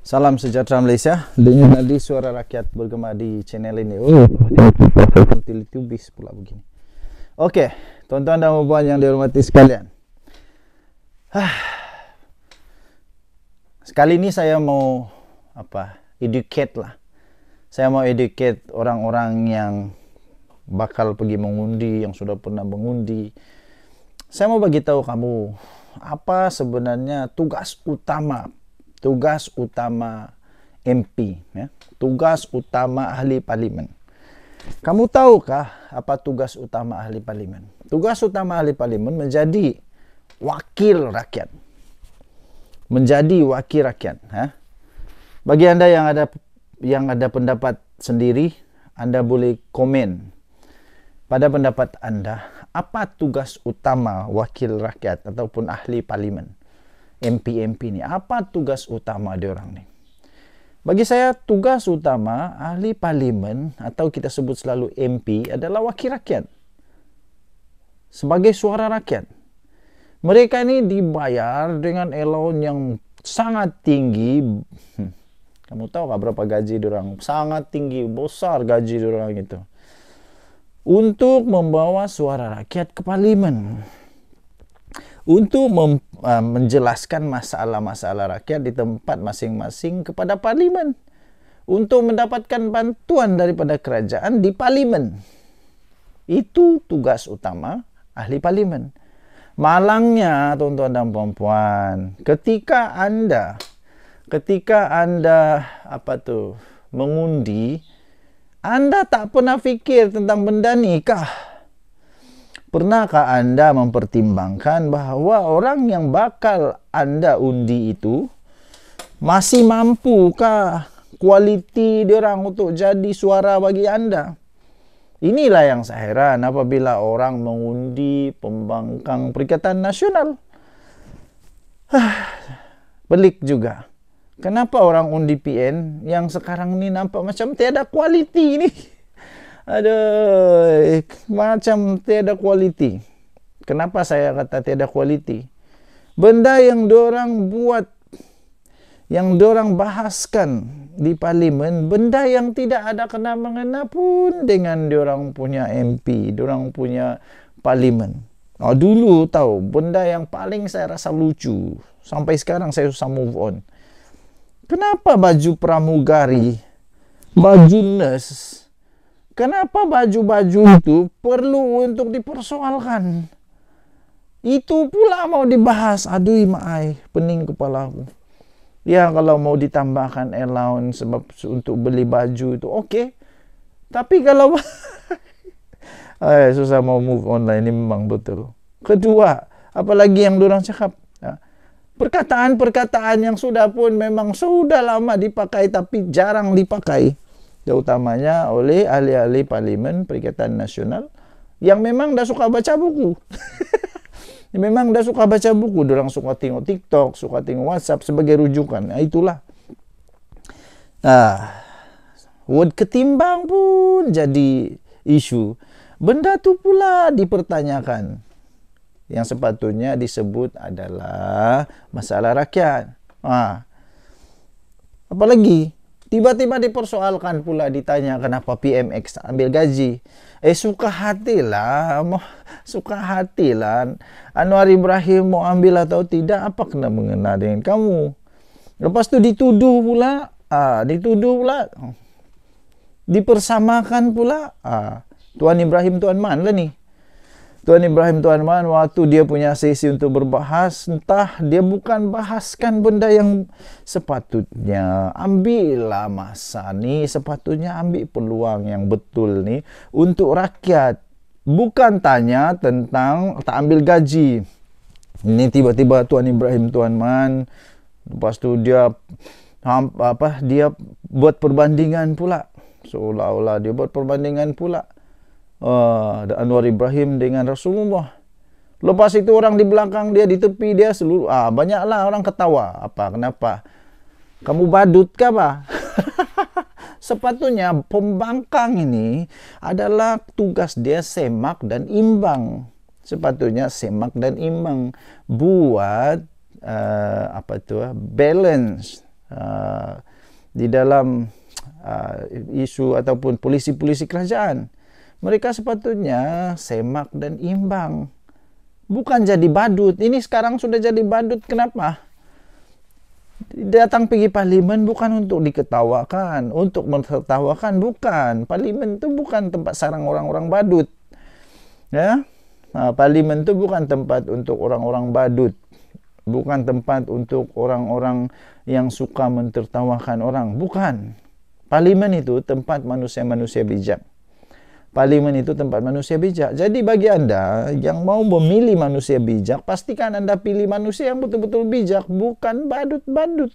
Salam sejahtera Malaysia. Dengan nadi suara rakyat bergema di channel ini. Oh, tubis pula begini. Oke, okay, tuan-tuan dan puan yang dihormati sekalian. Sekali ini saya mau apa? Educate lah. Saya mau educate orang-orang yang bakal pergi mengundi, yang sudah pernah mengundi. Saya mau bagi tahu kamu apa sebenarnya tugas utama tugas utama MP ya tugas utama ahli parlimen kamu tahukah apa tugas utama ahli parlimen tugas utama ahli parlimen menjadi wakil rakyat menjadi wakil rakyat ya bagi anda yang ada yang ada pendapat sendiri anda boleh komen pada pendapat anda apa tugas utama wakil rakyat ataupun ahli parlimen MP-MP ni? Apa tugas utama dia orang ni? Bagi saya tugas utama ahli parlimen atau kita sebut selalu MP adalah wakil rakyat. Sebagai suara rakyat. Mereka ni dibayar dengan elon yang sangat tinggi. Hmm. Kamu tahu tak berapa gaji orang Sangat tinggi, besar gaji orang itu. Untuk membawa suara rakyat ke parlimen untuk mem, uh, menjelaskan masalah-masalah rakyat di tempat masing-masing kepada parlimen untuk mendapatkan bantuan daripada kerajaan di parlimen. Itu tugas utama ahli parlimen. Malangnya tuan-tuan dan puan-puan, ketika anda ketika anda apa tu mengundi anda tak pernah fikir tentang benda nikah. kah? Pernahkah anda mempertimbangkan bahawa orang yang bakal anda undi itu masih mampukah kualiti orang untuk jadi suara bagi anda? Inilah yang saya heran apabila orang mengundi pembangkang Perikatan Nasional. Pelik juga. Kenapa orang undi PN yang sekarang ni nampak macam tiada kualiti ini? Aduh, macam tiada kualiti. Kenapa saya kata tiada kualiti? Benda yang diorang buat, yang diorang bahaskan di parlimen, benda yang tidak ada kena mengena pun dengan diorang punya MP, diorang punya parlimen. Oh, dulu tahu, benda yang paling saya rasa lucu, sampai sekarang saya susah move on. Kenapa baju pramugari, baju nurse, Kenapa baju-baju hmm. itu perlu untuk dipersoalkan? Itu pula mau dibahas. Aduh, maai, pening kepala aku. Ya, kalau mau ditambahkan allowance sebab untuk beli baju itu oke. Okay. Tapi kalau Ay, susah mau move online ini memang betul. Kedua, apalagi yang dorang cakap. Ya. Perkataan-perkataan yang sudah pun memang sudah lama dipakai tapi jarang dipakai terutamanya oleh ahli-ahli parlimen Perikatan Nasional yang memang dah suka baca buku. memang dah suka baca buku, orang suka tengok TikTok, suka tengok WhatsApp sebagai rujukan. Nah, itulah. Nah, word ketimbang pun jadi isu. Benda tu pula dipertanyakan. Yang sepatutnya disebut adalah masalah rakyat. Ha. Apalagi Tiba-tiba dipersoalkan pula ditanya kenapa PMX ambil gaji. Eh suka hatilah, mau suka hati lah. Anwar Ibrahim mau ambil atau tidak apa kena mengena dengan kamu. Lepas tu dituduh pula, ah dituduh pula. Dipersamakan pula, ah Tuan Ibrahim Tuan Man lah ni. Tuan Ibrahim Tuan Man waktu dia punya sesi untuk berbahas entah dia bukan bahaskan benda yang sepatutnya ambillah masa ni sepatutnya ambil peluang yang betul ni untuk rakyat bukan tanya tentang tak ambil gaji ini tiba-tiba Tuan Ibrahim Tuan Man lepas tu dia apa dia buat perbandingan pula seolah-olah dia buat perbandingan pula uh, Anwar Ibrahim dengan Rasulullah. Lepas itu orang di belakang dia di tepi dia seluruh ah banyaklah orang ketawa. Apa kenapa? Kamu badut kah, Pak? Sepatunya pembangkang ini adalah tugas dia semak dan imbang. Sepatunya semak dan imbang buat uh, apa itu uh, ah, balance uh, di dalam uh, isu ataupun polisi-polisi kerajaan mereka sepatutnya semak dan imbang. Bukan jadi badut. Ini sekarang sudah jadi badut. Kenapa? Datang pergi parlimen bukan untuk diketawakan. Untuk mentertawakan bukan. Parlimen itu bukan tempat sarang orang-orang badut. Ya, nah, ha, Parlimen itu bukan tempat untuk orang-orang badut. Bukan tempat untuk orang-orang yang suka mentertawakan orang. Bukan. Parlimen itu tempat manusia-manusia bijak parlimen itu tempat manusia bijak. Jadi bagi anda yang mau memilih manusia bijak, pastikan anda pilih manusia yang betul-betul bijak, bukan badut-badut.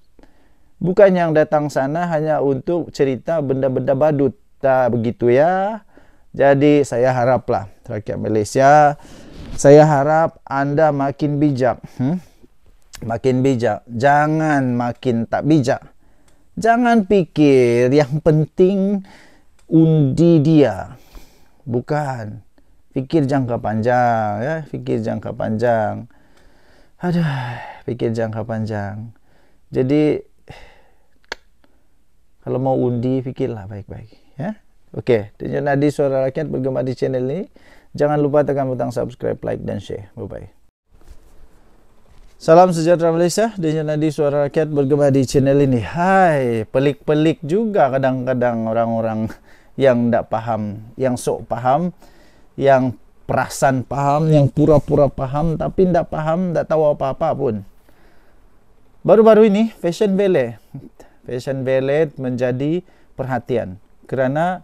Bukan yang datang sana hanya untuk cerita benda-benda badut. Tak begitu ya. Jadi saya haraplah rakyat Malaysia, saya harap anda makin bijak. Hmm? Makin bijak. Jangan makin tak bijak. Jangan pikir yang penting undi dia bukan fikir jangka panjang ya fikir jangka panjang aduh fikir jangka panjang jadi kalau mau undi fikirlah baik-baik ya Okey, okay. nadi suara rakyat bergema di channel ini jangan lupa tekan butang subscribe like dan share bye bye Salam sejahtera Malaysia, dengan nadi suara rakyat bergema di channel ini. Hai, pelik-pelik juga kadang-kadang orang-orang yang tak paham, yang sok paham, yang perasan paham, yang pura-pura faham tapi tak paham, tak tahu apa-apa pun. Baru-baru ini fashion bele, fashion bele menjadi perhatian kerana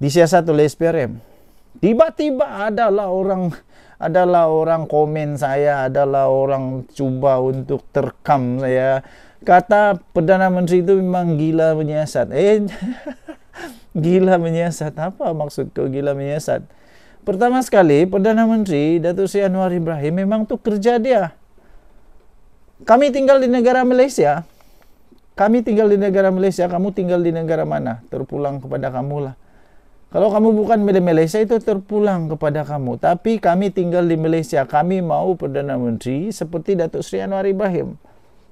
disiasat oleh SPRM. Tiba-tiba adalah orang adalah orang komen saya, adalah orang cuba untuk terkam saya. Kata Perdana Menteri itu memang gila menyiasat. Eh, gila menyiasat apa maksud kau gila menyiasat pertama sekali perdana menteri datuk sri anwar ibrahim memang tu kerja dia kami tinggal di negara malaysia kami tinggal di negara malaysia kamu tinggal di negara mana terpulang kepada kamu lah kalau kamu bukan dari Malaysia itu terpulang kepada kamu. Tapi kami tinggal di Malaysia. Kami mau Perdana Menteri seperti Datuk Sri Anwar Ibrahim.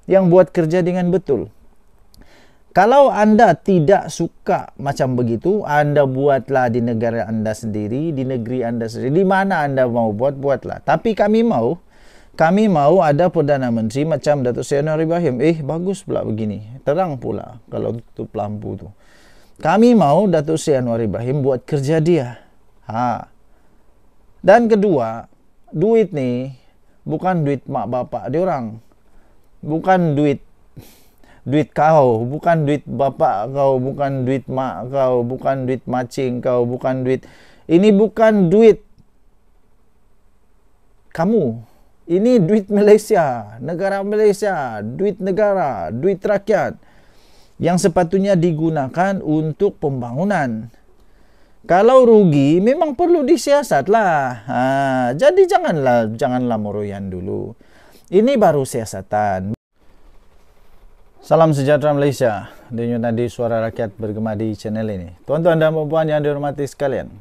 Yang buat kerja dengan betul. Kalau anda tidak suka macam begitu, anda buatlah di negara anda sendiri, di negeri anda sendiri. Di mana anda mau buat, buatlah. Tapi kami mau, kami mau ada Perdana Menteri macam Datuk Sayyidina Ibrahim. Eh, bagus pula begini. Terang pula kalau tutup lampu tu. Kami mau Datuk Sayyidina Ibrahim buat kerja dia. Ha. Dan kedua, duit ni bukan duit mak bapak dia orang. Bukan duit duit kau, bukan duit bapak kau, bukan duit mak kau, bukan duit macing kau, bukan duit ini bukan duit kamu. Ini duit Malaysia, negara Malaysia, duit negara, duit rakyat yang sepatutnya digunakan untuk pembangunan. Kalau rugi memang perlu disiasatlah. Ha, jadi janganlah janganlah meroyan dulu. Ini baru siasatan. Salam sejahtera Malaysia. Denyut nadi suara rakyat bergema di channel ini. Tuan-tuan dan puan-puan yang dihormati sekalian.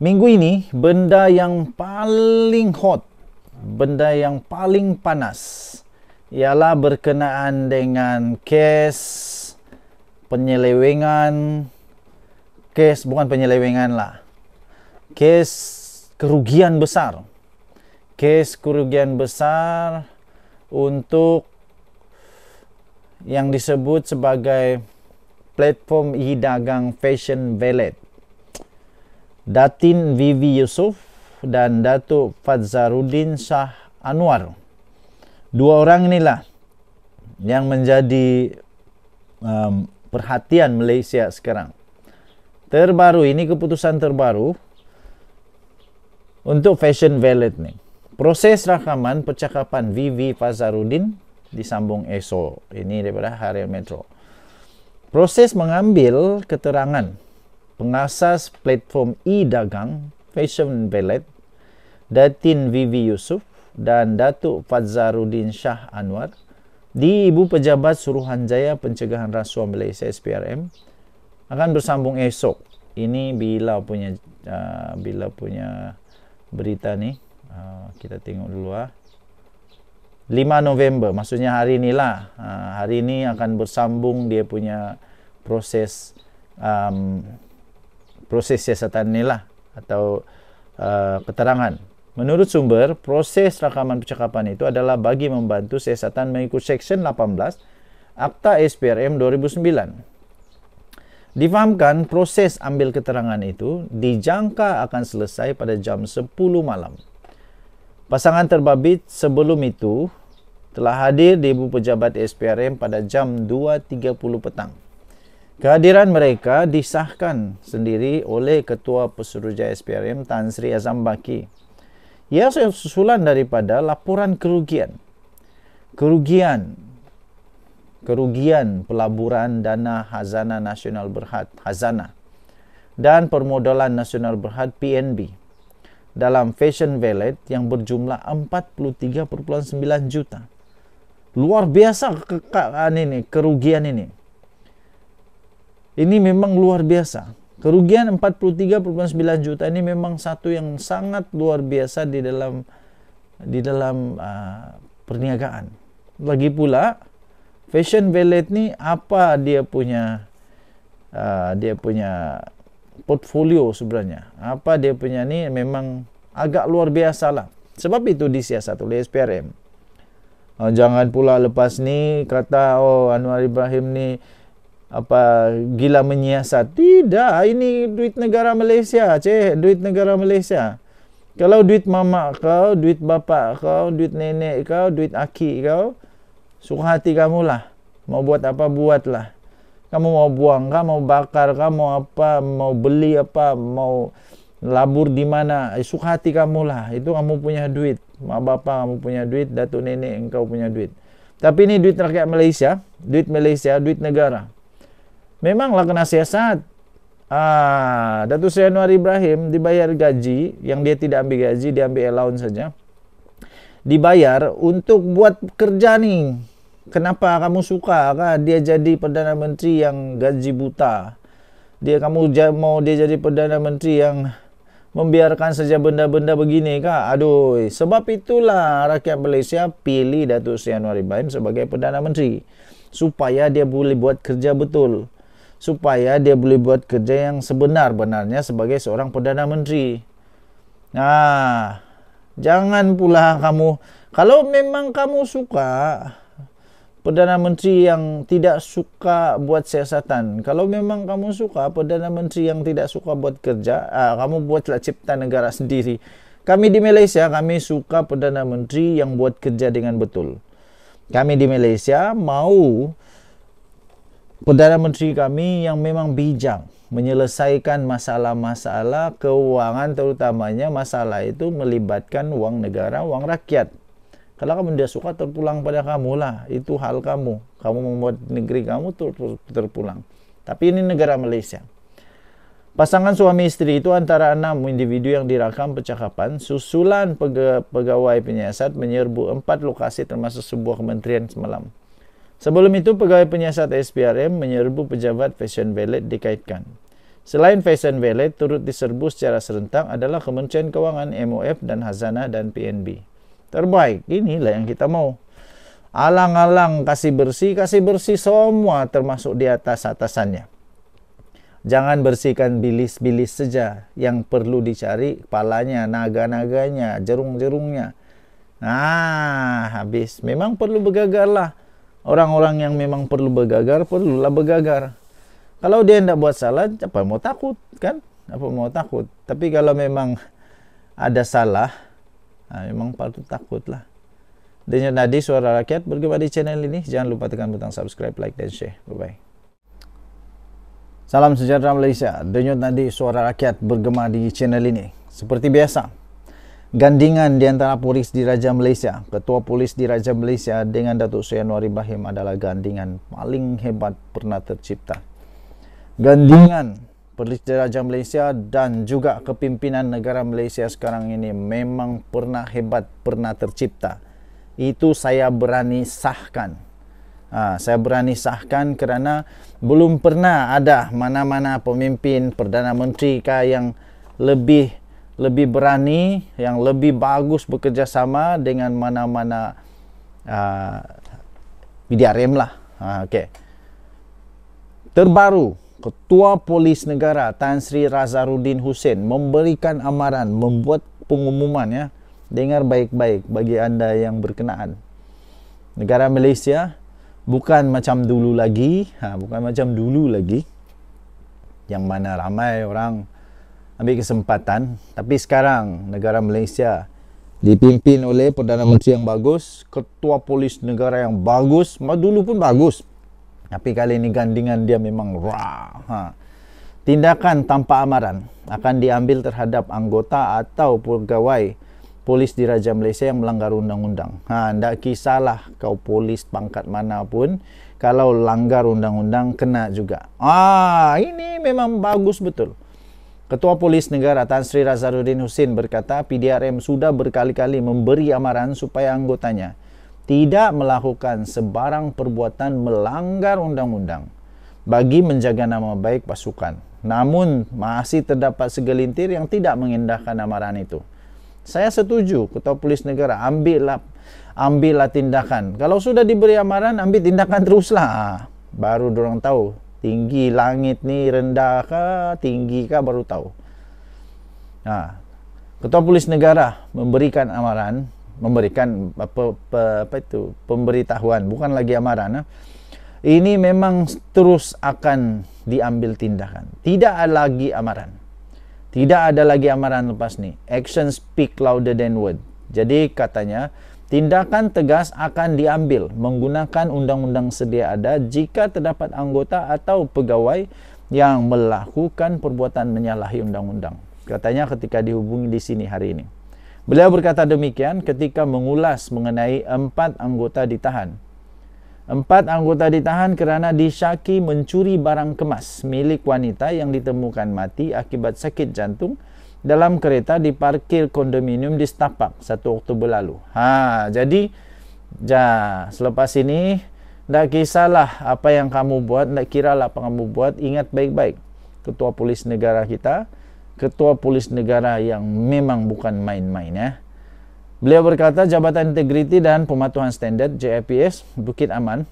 Minggu ini benda yang paling hot, benda yang paling panas ialah berkenaan dengan kes penyelewengan kes bukan penyelewengan lah kes kerugian besar kes kerugian besar untuk yang disebut sebagai platform e-dagang Fashion Valet. Datin Vivi Yusuf dan Datuk Fadzarudin Shah Anwar. Dua orang inilah yang menjadi um, perhatian Malaysia sekarang. Terbaru ini keputusan terbaru untuk Fashion Valet ni. Proses rakaman percakapan Vivi Fazaruddin disambung esok. Ini daripada Harian Metro. Proses mengambil keterangan pengasas platform e-dagang Fashion Ballet Datin Vivi Yusuf dan Datuk Fazaruddin Shah Anwar di Ibu Pejabat Suruhanjaya Pencegahan Rasuah Malaysia SPRM akan bersambung esok. Ini bila punya uh, bila punya berita ni. Uh, kita tengok dulu ah. Uh. 5 November maksudnya hari inilah uh, hari ini akan bersambung dia punya proses um, proses siasatan inilah atau uh, keterangan menurut sumber proses rakaman percakapan itu adalah bagi membantu siasatan mengikut section 18 Akta SPRM 2009 difahamkan proses ambil keterangan itu dijangka akan selesai pada jam 10 malam Pasangan terbabit sebelum itu telah hadir di Ibu Pejabat SPRM pada jam 2.30 petang. Kehadiran mereka disahkan sendiri oleh Ketua Pesuruhjaya SPRM Tan Sri Azam Baki. Ia susulan daripada laporan kerugian. Kerugian kerugian pelaburan dana Hazana Nasional Berhad, Hazana dan Permodalan Nasional Berhad, PNB dalam fashion valet yang berjumlah 43.9 juta. Luar biasa kekakan ini, kerugian ini. Ini memang luar biasa. Kerugian 43.9 juta ini memang satu yang sangat luar biasa di dalam di dalam uh, perniagaan. Lagi pula fashion valet ini apa dia punya uh, dia punya portfolio sebenarnya. Apa dia punya ni memang agak luar biasa lah. Sebab itu disiasat oleh SPRM. Oh, jangan pula lepas ni kata oh Anwar Ibrahim ni apa gila menyiasat. Tidak, ini duit negara Malaysia, ceh, duit negara Malaysia. Kalau duit mama kau, duit bapa kau, duit nenek kau, duit aki kau, suka hati kamu lah. Mau buat apa buatlah kamu mau buang kah, mau bakar kah, mau apa, mau beli apa, mau labur di mana, suka hati kamu lah. Itu kamu punya duit. Mak bapa kamu punya duit, datuk nenek engkau punya duit. Tapi ini duit rakyat Malaysia, duit Malaysia, duit negara. Memanglah kena siasat. Ah, Datuk Seri Anwar Ibrahim dibayar gaji, yang dia tidak ambil gaji, dia ambil allowance saja. Dibayar untuk buat kerja ni kenapa kamu suka kah dia jadi perdana menteri yang gaji buta dia kamu mau dia jadi perdana menteri yang membiarkan saja benda-benda begini kah aduh sebab itulah rakyat Malaysia pilih Datuk Seri Anwar Ibrahim sebagai perdana menteri supaya dia boleh buat kerja betul supaya dia boleh buat kerja yang sebenar-benarnya sebagai seorang perdana menteri nah ha, jangan pula kamu kalau memang kamu suka Perdana Menteri yang tidak suka buat siasatan. Kalau memang kamu suka Perdana Menteri yang tidak suka buat kerja, uh, kamu buatlah cipta negara sendiri. Kami di Malaysia, kami suka Perdana Menteri yang buat kerja dengan betul. Kami di Malaysia mau Perdana Menteri kami yang memang bijak menyelesaikan masalah-masalah keuangan terutamanya masalah itu melibatkan wang negara, wang rakyat. Kalau kamu tidak suka terpulang pada kamu lah, itu hal kamu. Kamu membuat negeri kamu ter terpulang. Tapi ini negara Malaysia. Pasangan suami istri itu antara enam individu yang dirakam percakapan susulan pega pegawai penyiasat menyerbu empat lokasi termasuk sebuah kementerian semalam. Sebelum itu, pegawai penyiasat SPRM menyerbu pejabat Fashion Valet dikaitkan. Selain Fashion Valet, turut diserbu secara serentak adalah Kementerian kewangan, MOF dan Hazana dan PNB terbaik. Inilah yang kita mau. Alang-alang kasih bersih, kasih bersih semua termasuk di atas atasannya. Jangan bersihkan bilis-bilis saja yang perlu dicari kepalanya, naga-naganya, jerung-jerungnya. Nah, habis. Memang perlu bergagar lah. Orang-orang yang memang perlu bergagar, perlulah bergagar. Kalau dia tidak buat salah, apa mau takut, kan? Apa mau takut? Tapi kalau memang ada salah, Ha, memang patut takut lah. Denyut nadi suara rakyat. bergema di channel ini. Jangan lupa tekan butang subscribe, like dan share. Bye-bye. Salam sejahtera Malaysia. Denyut nadi suara rakyat bergema di channel ini. Seperti biasa, gandingan di antara polis di Raja Malaysia, ketua polis di Raja Malaysia dengan Datuk Syanwar Ibrahim adalah gandingan paling hebat pernah tercipta. Gandingan Perlitera Malaysia dan juga kepimpinan negara Malaysia sekarang ini memang pernah hebat, pernah tercipta. Itu saya berani sahkan. Ha, saya berani sahkan kerana belum pernah ada mana-mana pemimpin Perdana Menteri kah yang lebih lebih berani, yang lebih bagus bekerjasama dengan mana-mana uh, ha, BDRM lah. Ha, okay. Terbaru, Ketua Polis Negara Tan Sri Razaruddin Hussein memberikan amaran membuat pengumuman ya. Dengar baik-baik bagi anda yang berkenaan. Negara Malaysia bukan macam dulu lagi, ha, bukan macam dulu lagi yang mana ramai orang ambil kesempatan tapi sekarang negara Malaysia dipimpin oleh Perdana Menteri yang bagus, Ketua Polis Negara yang bagus, dulu pun bagus. Tapi kali ini gandingan dia memang raw. Ha. Tindakan tanpa amaran akan diambil terhadap anggota atau pegawai polis di Raja Malaysia yang melanggar undang-undang. Ha, kisahlah kau polis pangkat mana pun, kalau langgar undang-undang kena juga. Ah, ini memang bagus betul. Ketua Polis Negara Tan Sri Razaluddin Hussein berkata PDRM sudah berkali-kali memberi amaran supaya anggotanya tidak melakukan sebarang perbuatan melanggar undang-undang bagi menjaga nama baik pasukan. Namun masih terdapat segelintir yang tidak mengindahkan amaran itu. Saya setuju Ketua Polis Negara ambillah ambillah tindakan. Kalau sudah diberi amaran ambil tindakan teruslah. Ha, baru orang tahu tinggi langit ni rendah ke tinggi ke baru tahu. Nah, ha, Ketua Polis Negara memberikan amaran memberikan apa, apa, apa itu pemberitahuan bukan lagi amaran eh. ini memang terus akan diambil tindakan tidak ada lagi amaran tidak ada lagi amaran lepas ni action speak louder than word jadi katanya tindakan tegas akan diambil menggunakan undang-undang sedia ada jika terdapat anggota atau pegawai yang melakukan perbuatan menyalahi undang-undang katanya ketika dihubungi di sini hari ini Beliau berkata demikian ketika mengulas mengenai empat anggota ditahan. Empat anggota ditahan kerana disyaki mencuri barang kemas milik wanita yang ditemukan mati akibat sakit jantung dalam kereta di parkir kondominium di Stapak 1 Oktober lalu. Ha, jadi ja, selepas ini tak kisahlah apa yang kamu buat, tak kiralah apa yang kamu buat, ingat baik-baik. Ketua Polis Negara kita, ketua polis negara yang memang bukan main-main ya. Beliau berkata Jabatan Integriti dan Pematuhan Standard JIPS Bukit Aman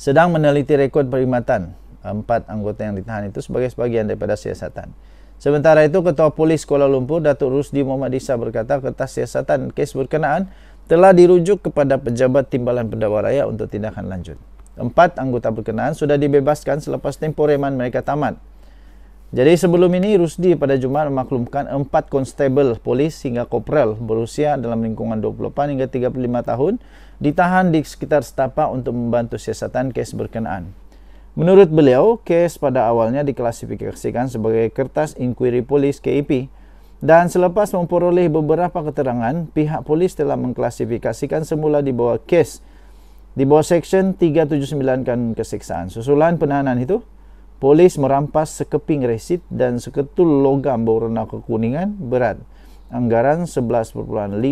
sedang meneliti rekod perkhidmatan empat anggota yang ditahan itu sebagai sebahagian daripada siasatan. Sementara itu, Ketua Polis Kuala Lumpur, Datuk Rusdi Muhammad Isa berkata kertas siasatan kes berkenaan telah dirujuk kepada Pejabat Timbalan Pendakwa Raya untuk tindakan lanjut. Empat anggota berkenaan sudah dibebaskan selepas tempoh reman mereka tamat. Jadi sebelum ini Rusdi pada Jumaat memaklumkan empat konstabel polis hingga kopral berusia dalam lingkungan 28 hingga 35 tahun ditahan di sekitar setapak untuk membantu siasatan kes berkenaan. Menurut beliau, kes pada awalnya diklasifikasikan sebagai kertas inquiry polis KIP e dan selepas memperoleh beberapa keterangan, pihak polis telah mengklasifikasikan semula di bawah kes di bawah Seksyen 379 kan keseksaan. Susulan penahanan itu, Polis merampas sekeping resit dan seketul logam berwarna kekuningan berat anggaran 11.52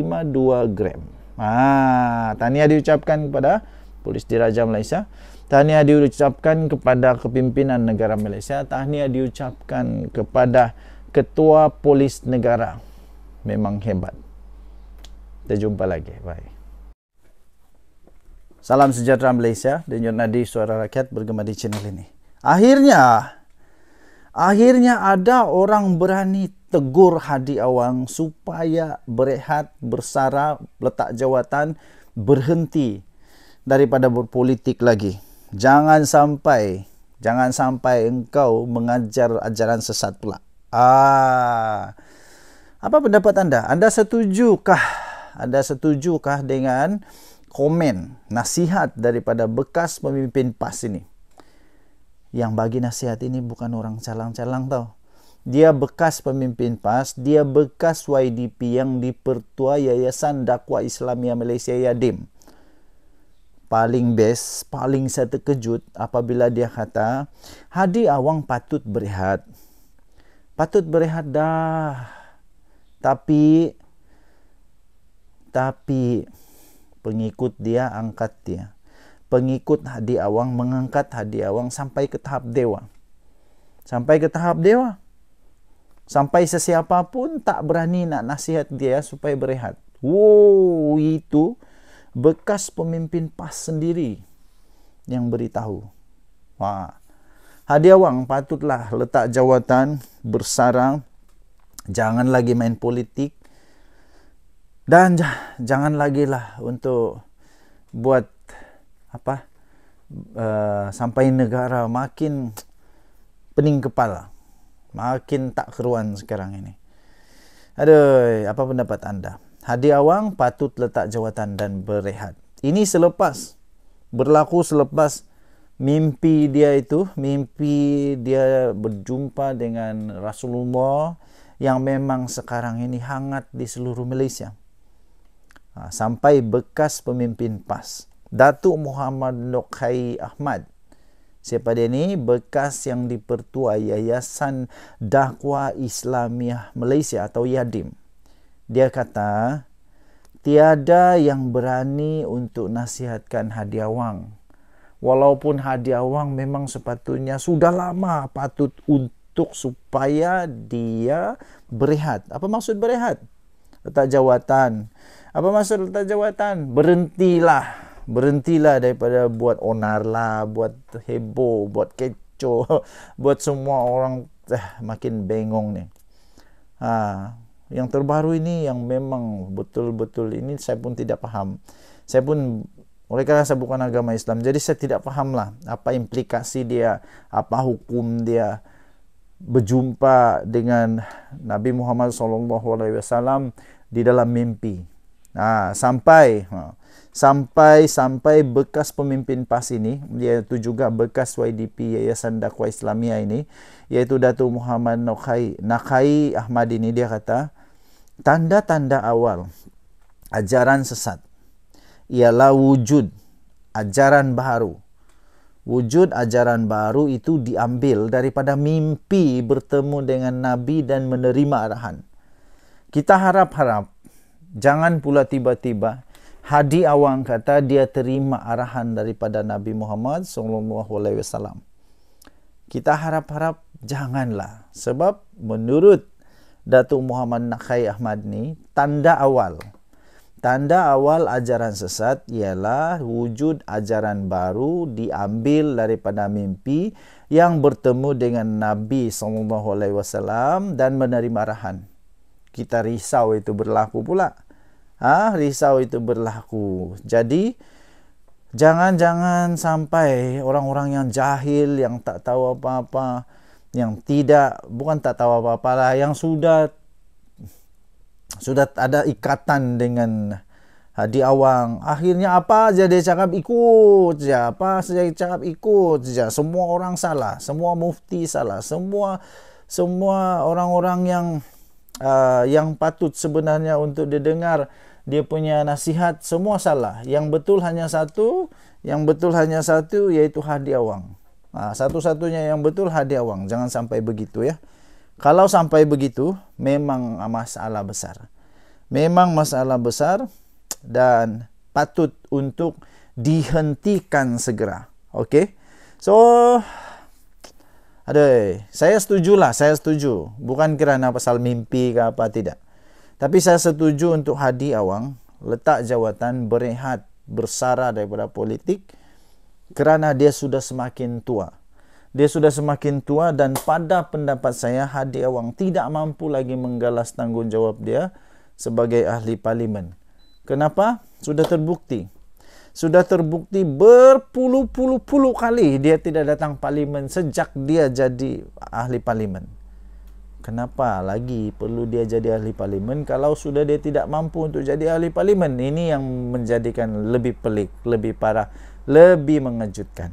gram. Ah, ha, tahniah diucapkan kepada Polis Diraja Malaysia. Tahniah diucapkan kepada kepimpinan negara Malaysia. Tahniah diucapkan kepada Ketua Polis Negara. Memang hebat. Kita jumpa lagi. Bye. Salam sejahtera Malaysia dan Nadi, Suara Rakyat bergema di channel ini. Akhirnya, akhirnya ada orang berani tegur Hadi Awang supaya berehat, bersara, letak jawatan, berhenti daripada berpolitik lagi. Jangan sampai, jangan sampai engkau mengajar ajaran sesat pula. Ah, apa pendapat anda? Anda setujukah? Anda setujukah dengan komen, nasihat daripada bekas pemimpin PAS ini? yang bagi nasihat ini bukan orang calang-calang tau. Dia bekas pemimpin PAS, dia bekas YDP yang dipertua Yayasan Dakwa Islamia Malaysia Yadim. Paling best, paling saya terkejut apabila dia kata, Hadi Awang patut berehat. Patut berehat dah. Tapi, tapi pengikut dia angkat dia pengikut Hadi Awang mengangkat Hadi Awang sampai ke tahap dewa. Sampai ke tahap dewa. Sampai sesiapa pun tak berani nak nasihat dia supaya berehat. Wow, itu bekas pemimpin PAS sendiri yang beritahu. Wah. Ha. Hadi Awang patutlah letak jawatan bersarang. Jangan lagi main politik. Dan jangan lagi lah untuk buat apa uh, sampai negara makin pening kepala makin tak keruan sekarang ini aduh apa pendapat anda Hadi Awang patut letak jawatan dan berehat ini selepas berlaku selepas mimpi dia itu mimpi dia berjumpa dengan Rasulullah yang memang sekarang ini hangat di seluruh Malaysia ha, sampai bekas pemimpin PAS Datuk Muhammad Luqai Ahmad. Siapa dia ni? Bekas yang dipertua Yayasan Dakwa Islamiah Malaysia atau Yadim. Dia kata, tiada yang berani untuk nasihatkan hadiah wang. Walaupun hadiah wang memang sepatutnya sudah lama patut untuk supaya dia berehat. Apa maksud berehat? Letak jawatan. Apa maksud letak jawatan? Berhentilah. Berhentilah daripada buat onar lah, buat heboh, buat kecoh, buat semua orang eh, makin bengong ni. Ha, yang terbaru ini yang memang betul-betul ini saya pun tidak faham. Saya pun oleh kerana saya bukan agama Islam. Jadi saya tidak faham lah apa implikasi dia, apa hukum dia berjumpa dengan Nabi Muhammad SAW di dalam mimpi. Nah, ha, sampai ha, sampai sampai bekas pemimpin PAS ini iaitu juga bekas YDP Yayasan Dakwah Islamia ini iaitu Datuk Muhammad Nakhai Nakhai Ahmad ini dia kata tanda-tanda awal ajaran sesat ialah wujud ajaran baru wujud ajaran baru itu diambil daripada mimpi bertemu dengan nabi dan menerima arahan kita harap-harap jangan pula tiba-tiba Hadi Awang kata dia terima arahan daripada Nabi Muhammad SAW. Kita harap-harap janganlah sebab menurut Datuk Muhammad Nakhai Ahmad ni tanda awal tanda awal ajaran sesat ialah wujud ajaran baru diambil daripada mimpi yang bertemu dengan Nabi SAW dan menerima arahan. Kita risau itu berlaku pula ha, risau itu berlaku. Jadi jangan-jangan sampai orang-orang yang jahil, yang tak tahu apa-apa, yang tidak bukan tak tahu apa-apa lah, yang sudah sudah ada ikatan dengan Hadi Awang. Akhirnya apa saja dia cakap ikut saja. Apa saja dia cakap ikut saja. Semua orang salah. Semua mufti salah. Semua semua orang-orang yang uh, yang patut sebenarnya untuk didengar dia punya nasihat semua salah. Yang betul hanya satu, yang betul hanya satu yaitu hadiah awang. Ha, satu-satunya yang betul hadiah awang. Jangan sampai begitu ya. Kalau sampai begitu, memang masalah besar. Memang masalah besar dan patut untuk dihentikan segera. Okey. So Aduh, saya setuju lah. saya setuju. Bukan kerana pasal mimpi ke apa tidak. Tapi saya setuju untuk Hadi Awang letak jawatan berehat bersara daripada politik kerana dia sudah semakin tua. Dia sudah semakin tua dan pada pendapat saya Hadi Awang tidak mampu lagi menggalas tanggungjawab dia sebagai ahli parlimen. Kenapa? Sudah terbukti. Sudah terbukti berpuluh-puluh-puluh kali dia tidak datang parlimen sejak dia jadi ahli parlimen kenapa lagi perlu dia jadi ahli parlimen kalau sudah dia tidak mampu untuk jadi ahli parlimen ini yang menjadikan lebih pelik lebih parah lebih mengejutkan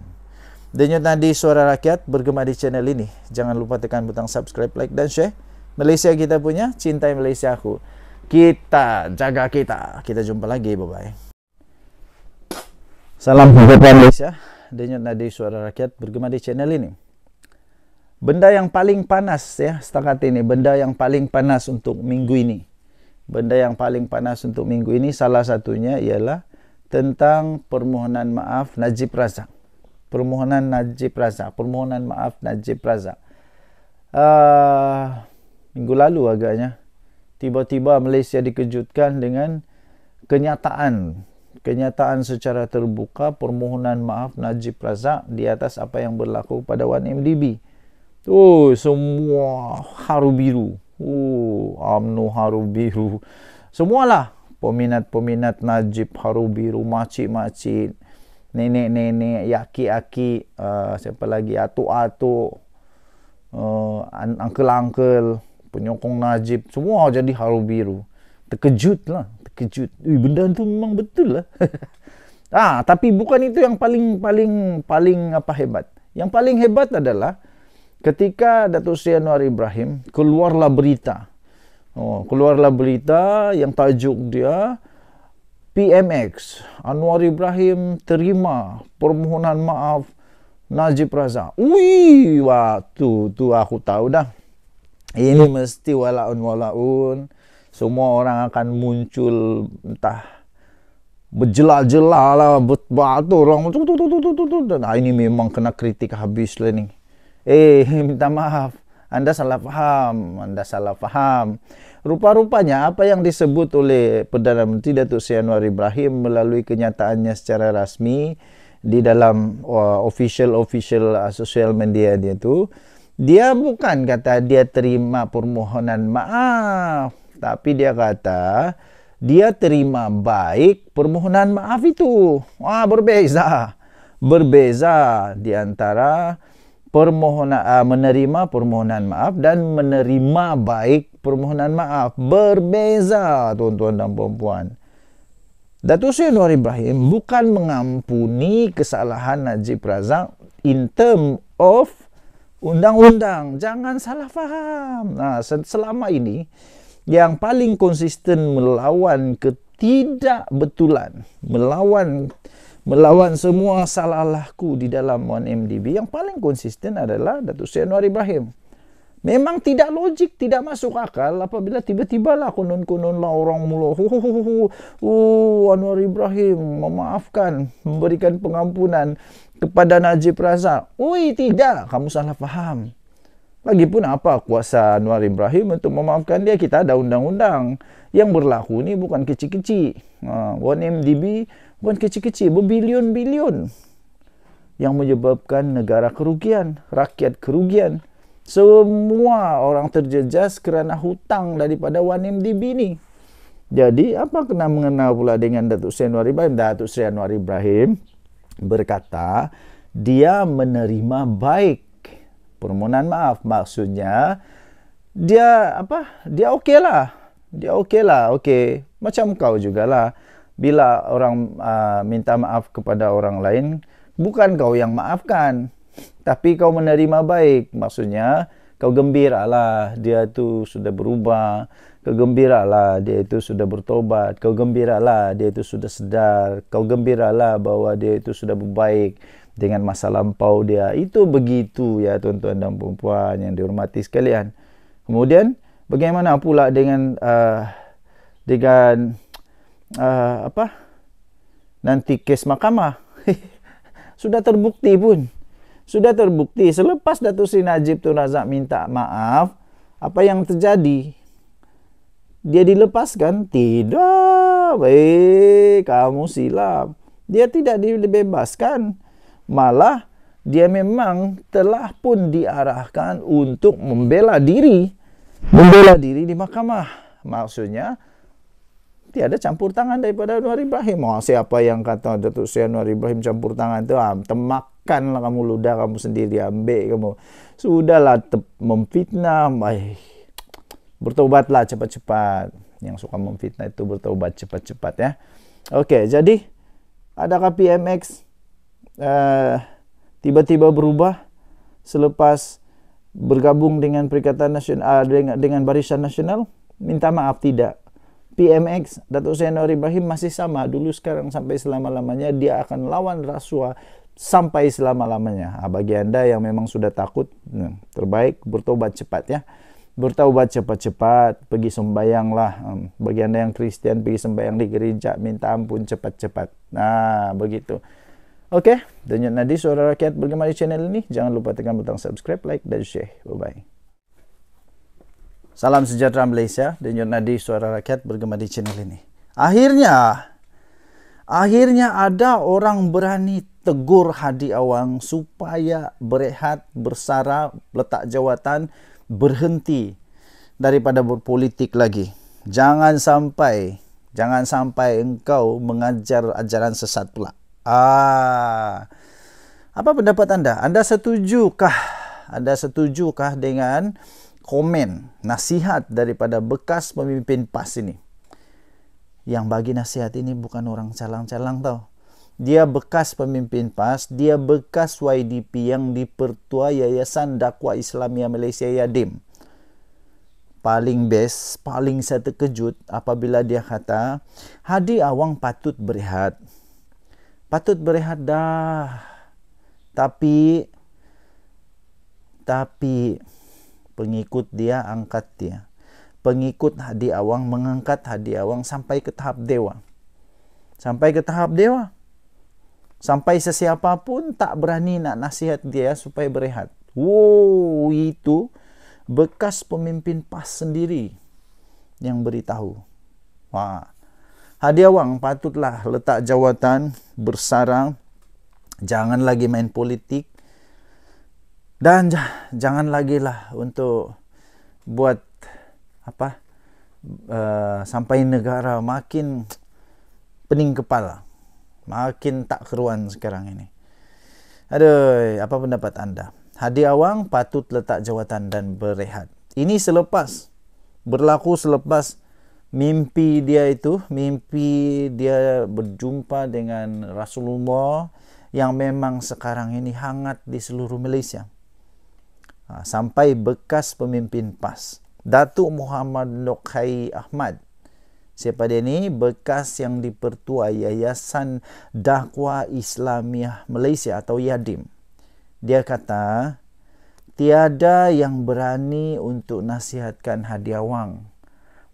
Denyut nadi suara rakyat bergema di channel ini jangan lupa tekan butang subscribe like dan share Malaysia kita punya cintai Malaysia aku kita jaga kita kita jumpa lagi bye bye salam kehidupan Malaysia Denyut nadi suara rakyat bergema di channel ini benda yang paling panas ya setakat ini benda yang paling panas untuk minggu ini benda yang paling panas untuk minggu ini salah satunya ialah tentang permohonan maaf Najib Razak permohonan Najib Razak permohonan maaf Najib Razak uh, minggu lalu agaknya tiba-tiba Malaysia dikejutkan dengan kenyataan kenyataan secara terbuka permohonan maaf Najib Razak di atas apa yang berlaku pada 1MDB. mdb Oh semua haru biru. Oh, amnu haru biru. Semualah peminat-peminat Najib haru biru, macik-macik, nenek-nenek, yaki-yaki, uh, siapa lagi, atuk-atuk, uh, angkel uncle penyokong Najib, semua jadi haru biru. Terkejut lah, eh, terkejut. Ui, benda tu memang betul lah. ah, tapi bukan itu yang paling paling paling apa hebat. Yang paling hebat adalah, Ketika Datuk Seri Anwar Ibrahim keluarlah berita. Oh, keluarlah berita yang tajuk dia PMX Anwar Ibrahim terima permohonan maaf Najib Razak. Ui, waktu tu aku tahu dah. Ini mesti walaun walaun. Semua orang akan muncul entah berjelal-jelal lah. berbatu orang. tu tu tu tu tu Nah, ini memang kena kritik habis lah ni. Eh, minta maaf. Anda salah faham. Anda salah faham. Rupa-rupanya apa yang disebut oleh Perdana Menteri Datuk Seri Anwar Ibrahim melalui kenyataannya secara rasmi di dalam official-official uh, social media dia itu, dia bukan kata dia terima permohonan maaf. Tapi dia kata dia terima baik permohonan maaf itu. Wah, berbeza. Berbeza di antara permohonan uh, menerima permohonan maaf dan menerima baik permohonan maaf berbeza tuan-tuan dan puan-puan. Datuk Seri Anwar Ibrahim bukan mengampuni kesalahan Najib Razak in term of undang-undang. Jangan salah faham. Nah, selama ini yang paling konsisten melawan ketidakbetulan, melawan melawan semua salah salahku di dalam 1MDB yang paling konsisten adalah Datuk Seri Anwar Ibrahim. Memang tidak logik, tidak masuk akal apabila tiba-tiba lah konon-konon lah orang mula oh, Anwar Ibrahim memaafkan, memberikan pengampunan kepada Najib Razak. Ui, tidak, kamu salah faham. Lagipun apa kuasa Anwar Ibrahim untuk memaafkan dia? Kita ada undang-undang. Yang berlaku ni bukan kecil-kecil. Uh, ha, 1MDB bukan kecil-kecil berbilion-bilion yang menyebabkan negara kerugian rakyat kerugian semua orang terjejas kerana hutang daripada Wan MDB ini jadi apa kena mengenal pula dengan Datuk Seri Anwar Ibrahim Datuk Seri Anwar Ibrahim berkata dia menerima baik permohonan maaf maksudnya dia apa dia okelah okay dia okelah okay okey macam kau jugalah bila orang uh, minta maaf kepada orang lain, bukan kau yang maafkan, tapi kau menerima baik. Maksudnya, kau gembiralah dia tu sudah berubah, kau gembiralah dia itu sudah bertobat, kau gembiralah dia itu sudah sedar, kau gembiralah bahwa dia itu sudah berbaik dengan masa lampau dia. Itu begitu ya tuan-tuan dan perempuan yang dihormati sekalian. Kemudian, bagaimana pula dengan uh, dengan uh, apa nanti kes mahkamah sudah terbukti pun sudah terbukti selepas Datuk Sri Najib Tun Razak minta maaf apa yang terjadi dia dilepaskan tidak weh kamu silap dia tidak dibebaskan malah dia memang telah pun diarahkan untuk membela diri membela diri di mahkamah maksudnya tiada campur tangan daripada Anwar Ibrahim. Oh, siapa yang kata Datuk Seri Anwar Ibrahim campur tangan itu, Ah, temakanlah kamu ludah kamu sendiri, ambil kamu. Sudahlah memfitnah, baik. Bertobatlah cepat-cepat. Yang suka memfitnah itu bertobat cepat-cepat ya. Oke, okay, jadi adakah PMX eh, tiba-tiba uh, berubah selepas bergabung dengan Perikatan Nasional uh, dengan, dengan Barisan Nasional? Minta maaf tidak. PMX Datuk Senor Ibrahim masih sama dulu sekarang sampai selama-lamanya dia akan lawan rasuah sampai selama-lamanya. Ha, bagi Anda yang memang sudah takut, terbaik bertobat cepat ya. Bertobat cepat-cepat, pergi sembayanglah. Hmm, bagi Anda yang Kristen pergi sembayang di gereja, minta ampun cepat-cepat. Nah, ha, begitu. Okey, dan nanti suara rakyat bagaimana di channel ini. Jangan lupa tekan butang subscribe, like, dan share. Bye-bye. Salam sejahtera Malaysia dan Nadi Suara Rakyat bergema di channel ini. Akhirnya, akhirnya ada orang berani tegur Hadi Awang supaya berehat, bersara, letak jawatan, berhenti daripada berpolitik lagi. Jangan sampai, jangan sampai engkau mengajar ajaran sesat pula. Ah, apa pendapat anda? Anda setujukah? Anda setujukah dengan komen nasihat daripada bekas pemimpin PAS ini. Yang bagi nasihat ini bukan orang calang-calang tau. Dia bekas pemimpin PAS, dia bekas YDP yang dipertua Yayasan Dakwa Islamia Malaysia Yadim. Paling best, paling saya terkejut apabila dia kata, Hadi Awang patut berehat. Patut berehat dah. Tapi, tapi, pengikut dia angkat dia pengikut hadi awang mengangkat hadi awang sampai ke tahap dewa sampai ke tahap dewa sampai sesiapa pun tak berani nak nasihat dia supaya berehat wow itu bekas pemimpin pas sendiri yang beritahu wah ha. hadi awang patutlah letak jawatan bersarang jangan lagi main politik dan jangan lagi lah untuk buat apa uh, sampai negara makin pening kepala makin tak keruan sekarang ini aduh apa pendapat anda Hadi Awang patut letak jawatan dan berehat ini selepas berlaku selepas mimpi dia itu mimpi dia berjumpa dengan Rasulullah yang memang sekarang ini hangat di seluruh Malaysia Ha, sampai bekas pemimpin PAS. Datuk Muhammad Lokhai Ahmad. Siapa dia ni? Bekas yang dipertua Yayasan Dakwa Islamiah Malaysia atau Yadim. Dia kata, tiada yang berani untuk nasihatkan hadiah wang.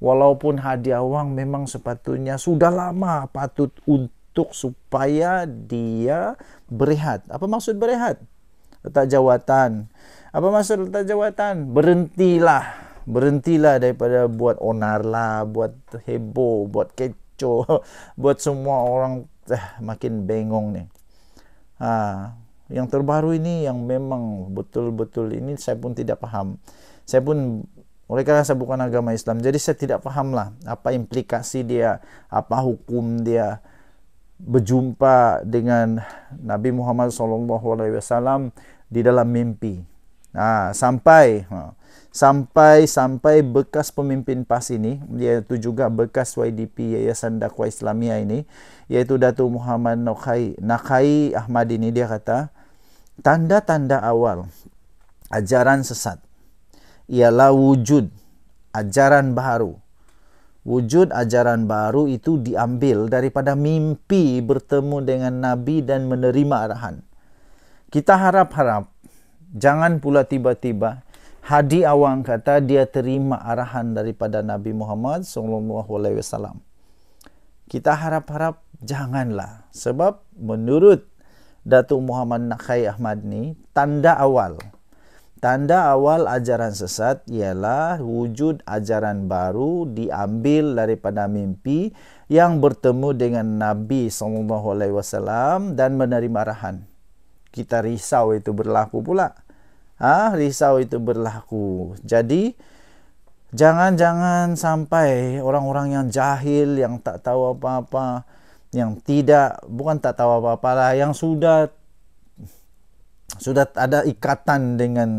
Walaupun hadiah wang memang sepatutnya sudah lama patut untuk supaya dia berehat. Apa maksud berehat? Letak jawatan. Apa maksud letak jawatan? Berhentilah. Berhentilah daripada buat onar lah, buat heboh, buat kecoh, buat semua orang eh, makin bengong ni. Ha. Yang terbaru ini yang memang betul-betul ini saya pun tidak faham. Saya pun oleh kerana saya bukan agama Islam. Jadi saya tidak faham lah apa implikasi dia, apa hukum dia berjumpa dengan Nabi Muhammad SAW di dalam mimpi. Ha, sampai ha, sampai sampai bekas pemimpin PAS ini iaitu juga bekas YDP Yayasan Dakwah Islamia ini iaitu Datu Muhammad Nakhai Nakhai Ahmad ini dia kata tanda-tanda awal ajaran sesat ialah wujud ajaran baru wujud ajaran baru itu diambil daripada mimpi bertemu dengan nabi dan menerima arahan kita harap-harap Jangan pula tiba-tiba Hadi Awang kata dia terima arahan daripada Nabi Muhammad SAW. Kita harap-harap janganlah sebab menurut Datuk Muhammad Nakhai Ahmad ni tanda awal tanda awal ajaran sesat ialah wujud ajaran baru diambil daripada mimpi yang bertemu dengan Nabi SAW dan menerima arahan. Kita risau itu berlaku pula ha, risau itu berlaku. Jadi jangan-jangan sampai orang-orang yang jahil yang tak tahu apa-apa yang tidak bukan tak tahu apa-apa lah yang sudah sudah ada ikatan dengan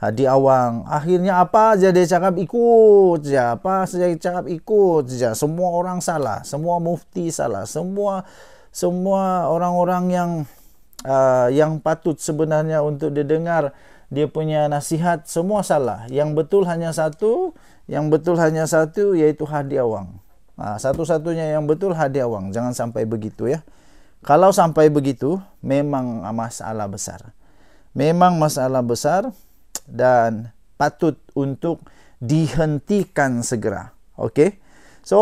Hadi Awang akhirnya apa aja dia cakap ikut saja apa saja dia cakap ikut saja semua orang salah semua mufti salah semua semua orang-orang yang uh, yang patut sebenarnya untuk didengar dia punya nasihat semua salah. Yang betul hanya satu, yang betul hanya satu yaitu hadi awang. Ha, satu-satunya yang betul hadi awang. Jangan sampai begitu ya. Kalau sampai begitu, memang masalah besar. Memang masalah besar dan patut untuk dihentikan segera. Okey. So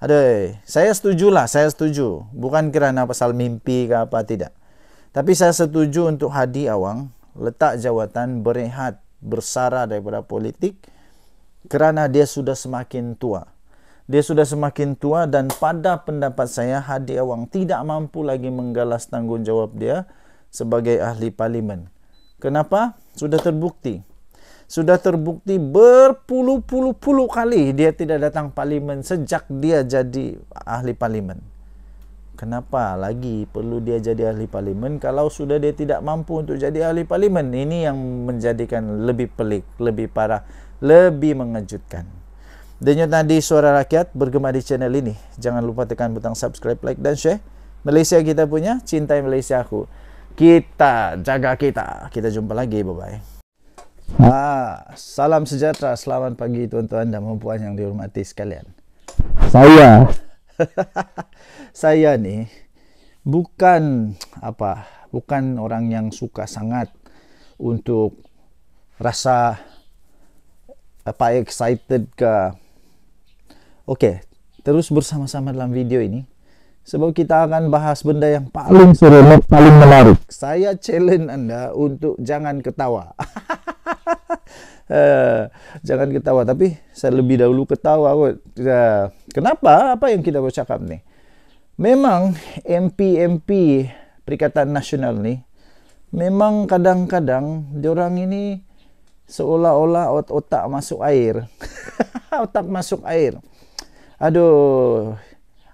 Aduh, saya setuju lah. saya setuju. Bukan kerana pasal mimpi ke apa, tidak. Tapi saya setuju untuk Hadi Awang letak jawatan berehat bersara daripada politik kerana dia sudah semakin tua. Dia sudah semakin tua dan pada pendapat saya Hadi Awang tidak mampu lagi menggalas tanggungjawab dia sebagai ahli parlimen. Kenapa? Sudah terbukti. Sudah terbukti berpuluh-puluh-puluh kali dia tidak datang parlimen sejak dia jadi ahli parlimen kenapa lagi perlu dia jadi ahli parlimen kalau sudah dia tidak mampu untuk jadi ahli parlimen ini yang menjadikan lebih pelik lebih parah lebih mengejutkan Denyut tadi suara rakyat bergema di channel ini. Jangan lupa tekan butang subscribe, like dan share. Malaysia kita punya, cinta Malaysia aku. Kita jaga kita. Kita jumpa lagi, bye-bye. Ah, salam sejahtera, selamat pagi tuan-tuan dan puan-puan yang dihormati sekalian. Saya saya ni bukan apa bukan orang yang suka sangat untuk rasa apa excited ke okey terus bersama-sama dalam video ini sebab kita akan bahas benda yang paling seru paling menarik saya challenge anda untuk jangan ketawa Eh, jangan ketawa tapi saya lebih dahulu ketawa kot. Ya, kenapa? Apa yang kita cakap ni? Memang MP-MP Perikatan Nasional ni memang kadang-kadang diorang ini seolah-olah otak masuk air. otak masuk air. Aduh.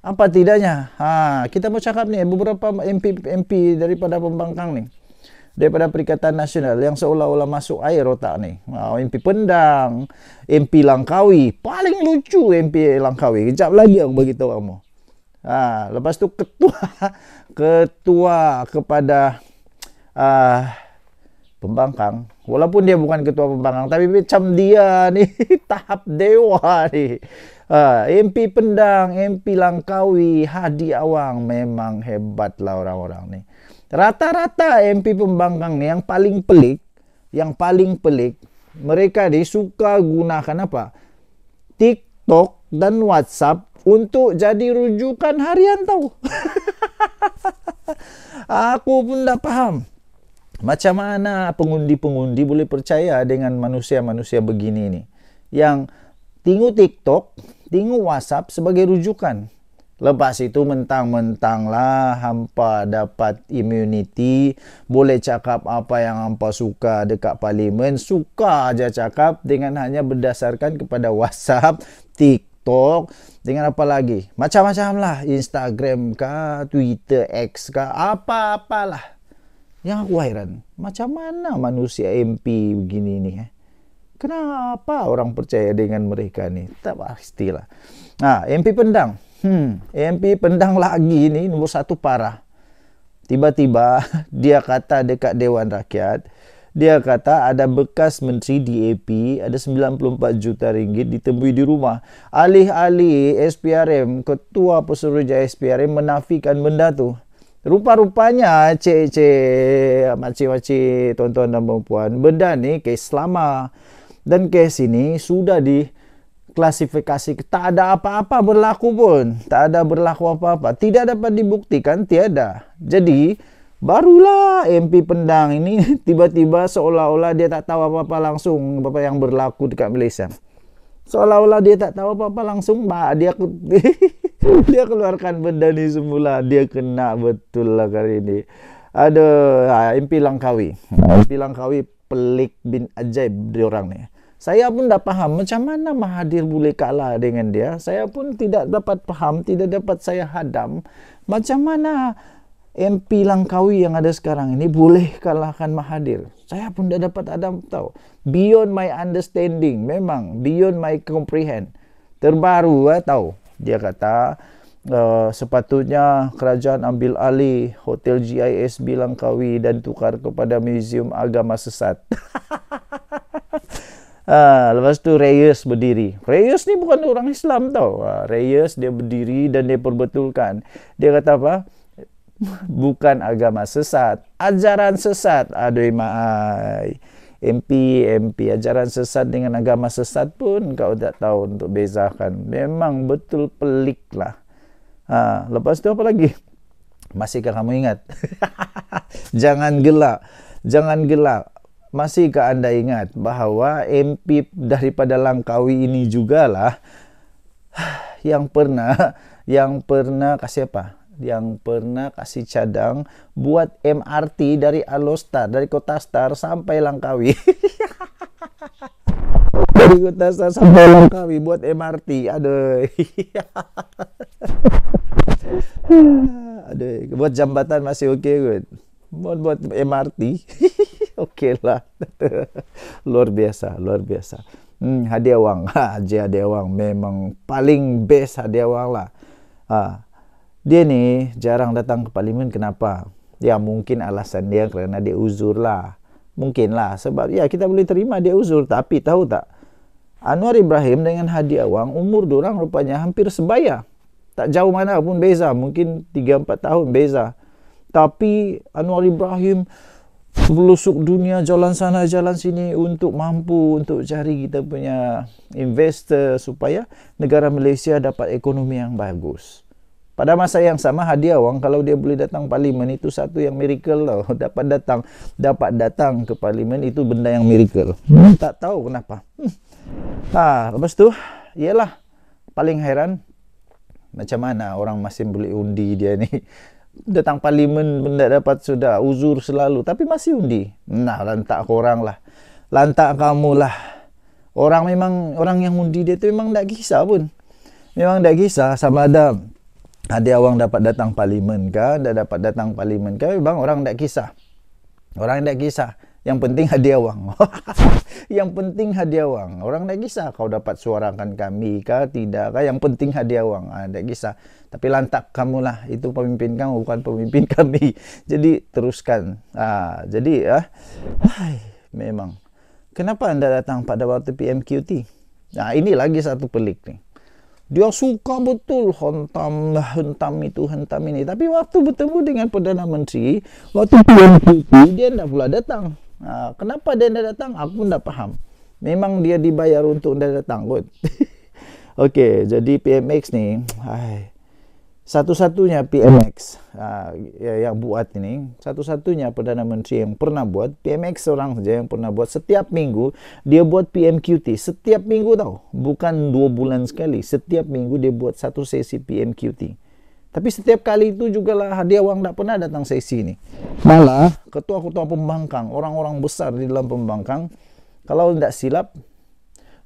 Apa tidaknya? Ha, kita mau cakap ni beberapa MP MP daripada pembangkang ni daripada Perikatan Nasional yang seolah-olah masuk air otak ni. Uh, ha, MP Pendang, MP Langkawi. Paling lucu MP Langkawi. Kejap lagi aku beritahu kamu. Uh, lepas tu ketua ketua kepada uh, pembangkang. Walaupun dia bukan ketua pembangkang tapi macam dia ni tahap dewa ni. Uh, ha, MP Pendang, MP Langkawi, Hadi Awang memang hebat lah orang-orang ni rata-rata MP pembangkang ni yang paling pelik yang paling pelik mereka ni suka gunakan apa TikTok dan WhatsApp untuk jadi rujukan harian tau aku pun dah faham macam mana pengundi-pengundi boleh percaya dengan manusia-manusia begini ni yang tengok TikTok tengok WhatsApp sebagai rujukan Lepas itu mentang-mentanglah hampa dapat immunity, boleh cakap apa yang hampa suka dekat parlimen, suka aja cakap dengan hanya berdasarkan kepada WhatsApp, TikTok, dengan apa lagi? Macam-macam lah, Instagram kah, Twitter X kah, apa-apalah. Yang aku hairan, macam mana manusia MP begini ni eh? Kenapa orang percaya dengan mereka ni? Tak pastilah. Nah, ha, MP pendang hmm, AMP pendang lagi ni nombor satu parah. Tiba-tiba dia kata dekat Dewan Rakyat, dia kata ada bekas menteri DAP ada 94 juta ringgit ditemui di rumah. Alih-alih SPRM, ketua Pesuruhjaya SPRM menafikan benda tu. Rupa-rupanya cik-cik, makcik-makcik, tuan-tuan dan perempuan, benda ni kes lama. Dan kes ini sudah di Klasifikasi tak ada apa-apa berlaku pun tak ada berlaku apa-apa tidak dapat dibuktikan tiada jadi barulah MP pendang ini tiba-tiba seolah-olah dia tak tahu apa-apa langsung apa yang berlaku dekat Malaysia seolah-olah dia tak tahu apa-apa langsung bah, dia dia keluarkan benda ni semula dia kena betul lah kali ini ada ah, MP Langkawi MP Langkawi pelik bin ajaib diorang ni saya pun dah faham macam mana Mahathir boleh kalah dengan dia. Saya pun tidak dapat faham, tidak dapat saya hadam macam mana MP Langkawi yang ada sekarang ini boleh kalahkan Mahathir. Saya pun tidak dapat hadam tahu. Beyond my understanding, memang beyond my comprehend. Terbaru eh, tahu dia kata uh, sepatutnya kerajaan ambil alih hotel GIS Bilangkawi dan tukar kepada museum agama sesat. Ha, lepas tu Reyes berdiri. Reyes ni bukan orang Islam tau. Ha, Reyes dia berdiri dan dia perbetulkan. Dia kata apa? Bukan agama sesat. Ajaran sesat. Aduh maai. MP, MP. Ajaran sesat dengan agama sesat pun kau tak tahu untuk bezakan. Memang betul pelik lah. Ha, lepas tu apa lagi? Masihkah kamu ingat? Jangan gelak. Jangan gelak. Masihkah Anda ingat bahwa MP daripada Langkawi ini jugalah yang pernah yang pernah kasih apa? Yang pernah kasih cadang buat MRT dari Alostar, dari Kota Star sampai Langkawi. dari Kota Star sampai Langkawi buat MRT. Aduh. Aduh, buat jambatan masih oke, okay, good. Buat buat MRT. okey lah. luar biasa, luar biasa. Hmm, hadiah wang. Ha, je hadiah wang. Memang paling best hadiah wang lah. Ha. Dia ni jarang datang ke parlimen. Kenapa? Ya, mungkin alasan dia kerana dia uzur lah. Mungkin lah. Sebab ya, kita boleh terima dia uzur. Tapi tahu tak? Anwar Ibrahim dengan hadiah wang, umur orang rupanya hampir sebaya. Tak jauh mana pun beza. Mungkin 3-4 tahun beza. Tapi Anwar Ibrahim berlusuk dunia jalan sana jalan sini untuk mampu untuk cari kita punya investor supaya negara Malaysia dapat ekonomi yang bagus. Pada masa yang sama hadiah wang kalau dia boleh datang parlimen itu satu yang miracle tau. Dapat datang dapat datang ke parlimen itu benda yang miracle. Hmm. Tak tahu kenapa. Hmm. Ha, lepas tu ialah paling heran macam mana orang masih boleh undi dia ni. datang parlimen benda dapat sudah uzur selalu tapi masih undi nah lantak korang lah lantak kamu lah orang memang orang yang undi dia tu memang tak kisah pun memang tak kisah sama ada ada awang dapat datang parlimen ke dah dapat datang parlimen ke memang orang tak kisah orang tak kisah yang penting hadiah wang. yang penting hadiah wang. Orang tak kisah kau dapat suarakan kami kah, tidak kah. Yang penting hadiah wang. Ha, ah, tak kisah. Tapi lantak kamu lah. Itu pemimpin kamu, bukan pemimpin kami. Jadi, teruskan. Ha, jadi, ha? memang. Kenapa anda datang pada waktu PMQT? Nah, ini lagi satu pelik ni. Dia suka betul hentam, lah hentam itu, hentam ini. Tapi waktu bertemu dengan Perdana Menteri, waktu PMQT, dia tidak pula datang. Ha, kenapa dia tidak datang? Aku tidak faham. Memang dia dibayar untuk tidak datang kot. Okey, jadi PMX ni, satu-satunya PMX uh, ha, ya, yang buat ini, satu-satunya Perdana Menteri yang pernah buat, PMX seorang saja yang pernah buat, setiap minggu dia buat PMQT. Setiap minggu tau, bukan dua bulan sekali. Setiap minggu dia buat satu sesi PMQT. Tapi setiap kali itu juga lah Hadiah Wang tidak pernah datang sesi ini. Malah ketua-ketua pembangkang, orang-orang besar di dalam pembangkang, kalau tidak silap,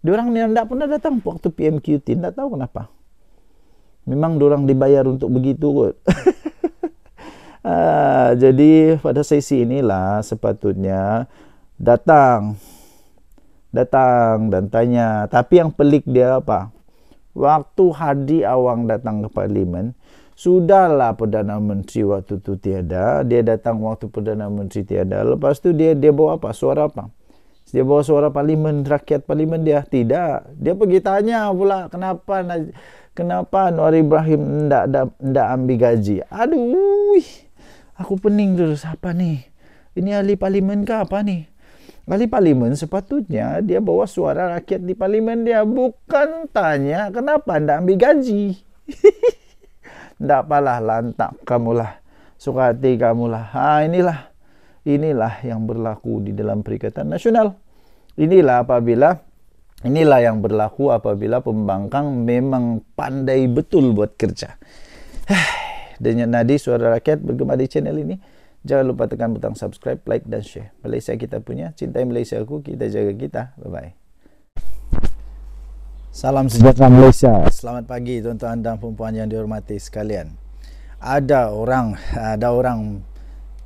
orang yang tidak pernah datang waktu PMQT, tidak tahu kenapa. Memang orang dibayar untuk begitu. Kot. ah, jadi pada sesi inilah sepatutnya datang datang dan tanya tapi yang pelik dia apa waktu Hadi Awang datang ke parlimen sudahlah perdana menteri waktu itu tiada dia datang waktu perdana menteri tiada lepas tu dia dia bawa apa suara apa dia bawa suara parlimen rakyat parlimen dia tidak dia pergi tanya pula kenapa kenapa Anwar Ibrahim tidak tidak ambil gaji aduh aku pening terus apa nih ini ahli parlimen ke apa nih Ahli parlimen sepatutnya dia bawa suara rakyat di parlimen dia bukan tanya kenapa tidak ambil gaji tak apalah lantak kamu lah, suka hati kamu lah. ha, inilah inilah yang berlaku di dalam perikatan nasional inilah apabila inilah yang berlaku apabila pembangkang memang pandai betul buat kerja dan nadi suara rakyat bergema di channel ini jangan lupa tekan butang subscribe like dan share Malaysia kita punya cintai Malaysia aku kita jaga kita bye bye Salam sejahtera Malaysia. Selamat pagi tuan-tuan dan puan-puan yang dihormati sekalian. Ada orang ada orang